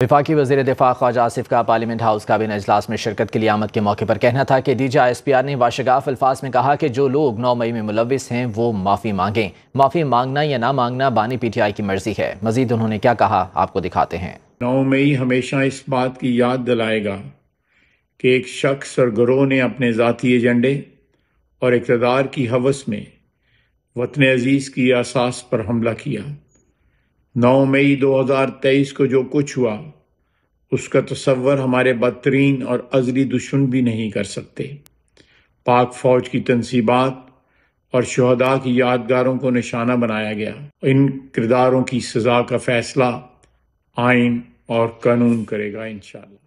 विफाक वजी दिफा ख्वाजा आसिफ का पार्लियामेंट हाउस का बिन अजलास में शिरकत के लिए आमद के मौके पर कहना था कि डीजा आई एस पी आर ने वाशगाफ अल्फाज में कहा कि जो लोग नौ मई में मुलविस हैं वो माफ़ी मांगें माफ़ी मांगना या ना मांगना बानी पी टी आई की मर्जी है मजीद उन्होंने क्या कहा आपको दिखाते हैं नौ मई हमेशा इस बात की याद दिलाएगा कि एक शख्स और ग्रोह ने अपने ज़ाती एजेंडे और इकतदार की हवस में वतन अजीज़ की असास पर हमला किया नौ मई 2023 को जो कुछ हुआ उसका तस्वर हमारे बदतरीन और अजली दुश्मन भी नहीं कर सकते पाक फौज की तनसीबात और शहदा की यादगारों को निशाना बनाया गया इन किरदारों की सज़ा का फैसला आइन और कानून करेगा इन